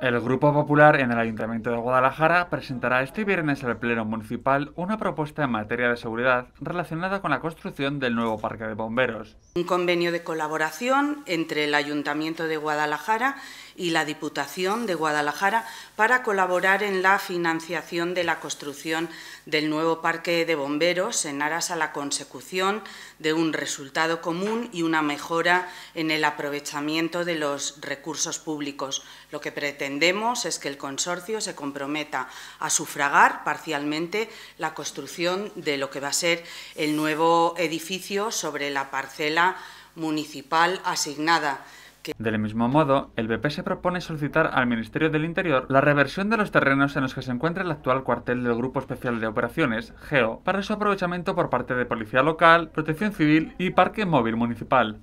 El Grupo Popular en el Ayuntamiento de Guadalajara presentará este viernes al Pleno Municipal una propuesta en materia de seguridad relacionada con la construcción del nuevo Parque de Bomberos. Un convenio de colaboración entre el Ayuntamiento de Guadalajara y la Diputación de Guadalajara para colaborar en la financiación de la construcción del nuevo parque de bomberos en aras a la consecución de un resultado común y una mejora en el aprovechamiento de los recursos públicos. Lo que pretendemos es que el consorcio se comprometa a sufragar parcialmente la construcción de lo que va a ser el nuevo edificio sobre la parcela municipal asignada. Del mismo modo, el BP se propone solicitar al Ministerio del Interior la reversión de los terrenos en los que se encuentra el actual cuartel del Grupo Especial de Operaciones, GEO, para su aprovechamiento por parte de Policía Local, Protección Civil y Parque Móvil Municipal.